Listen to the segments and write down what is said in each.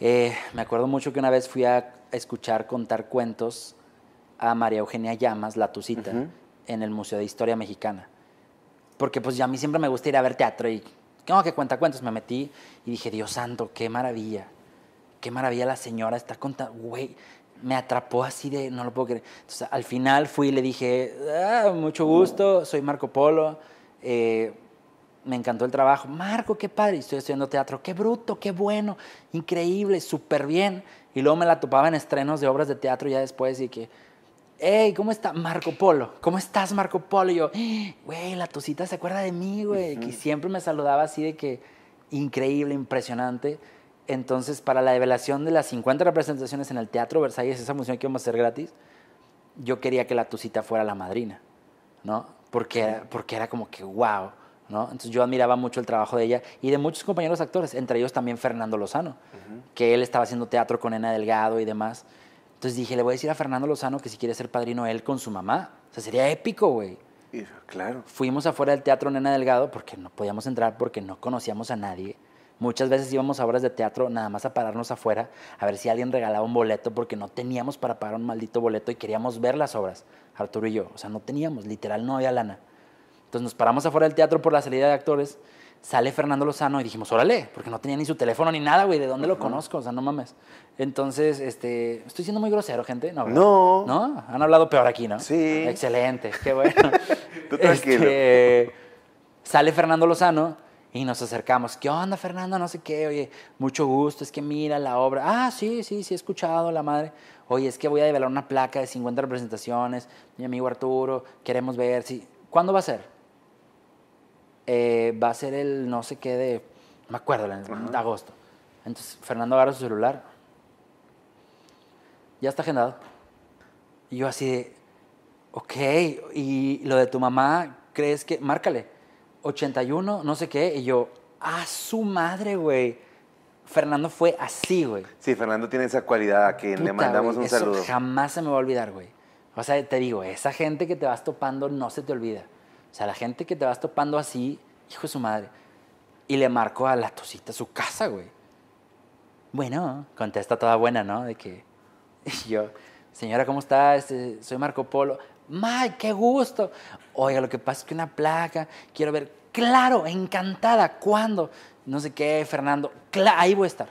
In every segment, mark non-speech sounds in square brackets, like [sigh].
Eh, me acuerdo mucho que una vez fui a escuchar contar cuentos a María Eugenia Llamas, la Tucita, en el Museo de Historia Mexicana. Porque pues ya a mí siempre me gusta ir a ver teatro y no que cuenta cuentos. Me metí y dije, Dios santo, qué maravilla. Qué maravilla la señora está contando. Güey, me atrapó así de, no lo puedo creer. Entonces al final fui y le dije, ah, mucho gusto, soy Marco Polo. Eh, me encantó el trabajo. Marco, qué padre, estoy estudiando teatro, qué bruto, qué bueno, increíble, súper bien. Y luego me la topaba en estrenos de obras de teatro ya después y que, hey, ¿cómo está Marco Polo? ¿Cómo estás Marco Polo? Y yo, güey, la tosita se acuerda de mí, güey. Y siempre me saludaba así de que, increíble, impresionante. Entonces, para la revelación de las 50 representaciones en el Teatro Versalles, esa función que íbamos a hacer gratis, yo quería que la Tucita fuera la madrina, ¿no? Porque porque era como que, wow. Entonces yo admiraba mucho el trabajo de ella y de muchos compañeros actores, entre ellos también Fernando Lozano, que él estaba haciendo teatro con Nena Delgado y demás. Entonces dije, le voy a decir a Fernando Lozano que si quiere ser padrino él con su mamá. O sea, sería épico, güey. Claro. Fuimos afuera del teatro Nena Delgado porque no podíamos entrar porque no conocíamos a nadie. Muchas veces íbamos a obras de teatro nada más a pararnos afuera a ver si alguien regalaba un boleto porque no teníamos para pagar un maldito boleto y queríamos ver las obras, Arturo y yo. O sea, no teníamos, literal, no había lana. Entonces nos paramos afuera del teatro por la salida de actores, sale Fernando Lozano y dijimos, órale, porque no tenía ni su teléfono ni nada, güey, ¿de dónde lo conozco? O sea, no mames. Entonces, este, estoy siendo muy grosero, gente, ¿no? ¿verdad? No. no no Han hablado peor aquí, ¿no? Sí. Excelente, qué [laughs] bueno. Tú tranquilo. Este, sale Fernando Lozano y nos acercamos. ¿Qué onda, Fernando? No sé qué, oye, mucho gusto, es que mira la obra. Ah, sí, sí, sí, he escuchado, la madre. Oye, es que voy a develar una placa de 50 representaciones, mi amigo Arturo, queremos ver si... ¿Cuándo va a ser? Eh, va a ser el no sé qué de, me acuerdo, en agosto. Entonces Fernando agarra su celular, ya está agendado. Y yo así de, ok, y lo de tu mamá, ¿crees que, márcale, 81, no sé qué? Y yo, ah, su madre, güey. Fernando fue así, güey. Sí, Fernando tiene esa cualidad a quien le mandamos un un eso saludo. Jamás se me va a olvidar, güey. O sea, te digo, esa gente que te vas topando no se te olvida. O sea, la gente que te vas topando así Hijo de su madre. Y le marcó a la tosita su casa, güey. Bueno, contesta toda buena, ¿no? De que [laughs] yo, señora, ¿cómo está? Este, soy Marco Polo. ¡May, qué gusto! Oiga, lo que pasa es que una placa, quiero ver. Claro, encantada, ¿cuándo? No sé qué, Fernando. ahí voy a estar.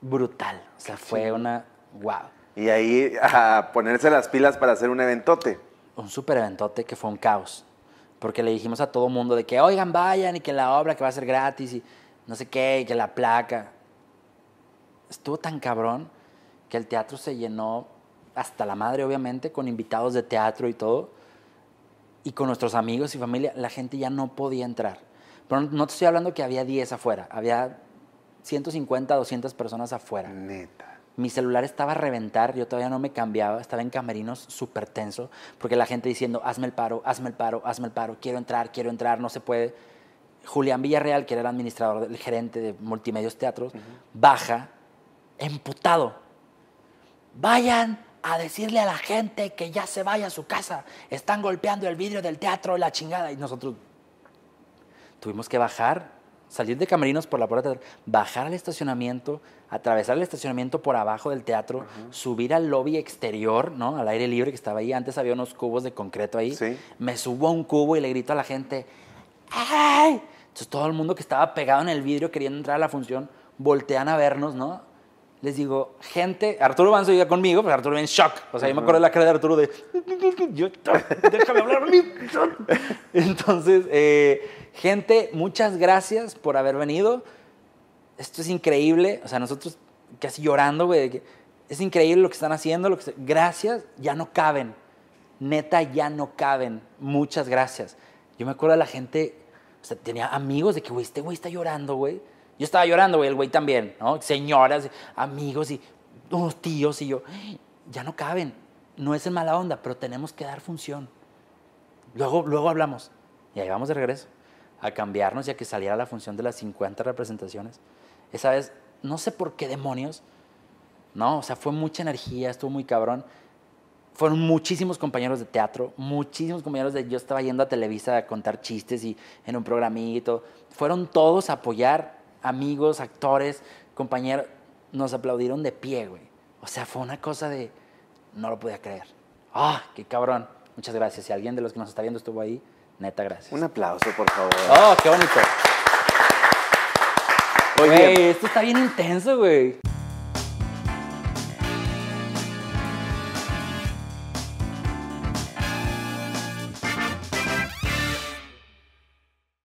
Brutal. O sea, fue una. ¡Wow! Y ahí [laughs] a ponerse las pilas para hacer un eventote. Un super eventote que fue un caos porque le dijimos a todo mundo de que, oigan, vayan y que la obra que va a ser gratis y no sé qué, y que la placa. Estuvo tan cabrón que el teatro se llenó hasta la madre, obviamente, con invitados de teatro y todo, y con nuestros amigos y familia, la gente ya no podía entrar. Pero no te estoy hablando que había 10 afuera, había 150, 200 personas afuera. Neta mi celular estaba a reventar, yo todavía no me cambiaba, estaba en camerinos súper tenso, porque la gente diciendo, hazme el paro, hazme el paro, hazme el paro, quiero entrar, quiero entrar, no se puede. Julián Villarreal, que era el administrador, el gerente de Multimedios Teatros, baja, emputado. Vayan a decirle a la gente que ya se vaya a su casa, están golpeando el vidrio del teatro, la chingada, y nosotros tuvimos que bajar salir de camerinos por la puerta bajar al estacionamiento, atravesar el estacionamiento por abajo del teatro, subir al lobby exterior, ¿no? Al aire libre que estaba ahí. Antes había unos cubos de concreto ahí. Me subo a un cubo y le grito a la gente, ¡ay! Entonces todo el mundo que estaba pegado en el vidrio queriendo entrar a la función, voltean a vernos, ¿no? Les digo, gente, Arturo Banzo iba conmigo, pues Arturo en shock. O sea, yo me acuerdo de la cara de Arturo de yo, déjame hablar Entonces, eh, gente, muchas gracias por haber venido. Esto es increíble. O sea, nosotros casi llorando, güey. Es increíble lo que están haciendo. Lo que Gracias, ya no caben. Neta, ya no caben. Muchas gracias. Yo me acuerdo de la gente, o sea, tenía amigos de que, güey, este güey está llorando, güey. Yo estaba llorando, güey, el güey también, ¿no? Señoras, amigos y unos tíos y yo, ya no caben no es en mala onda, pero tenemos que dar función. Luego, luego hablamos. Y ahí vamos de regreso, a cambiarnos y a que saliera la función de las 50 representaciones. Esa vez, no sé por qué demonios, no, o sea, fue mucha energía, estuvo muy cabrón. Fueron muchísimos compañeros de teatro, muchísimos compañeros de... Yo estaba yendo a Televisa a contar chistes y en un programito. Fueron todos a apoyar, amigos, actores, compañeros. Nos aplaudieron de pie, güey. O sea, fue una cosa de no lo podía creer. ¡Ah, qué cabrón! Muchas gracias. Si alguien de los que nos está viendo estuvo ahí, neta, gracias. Un aplauso, por favor. ¡Oh, qué bonito! Oye, esto está bien intenso, güey.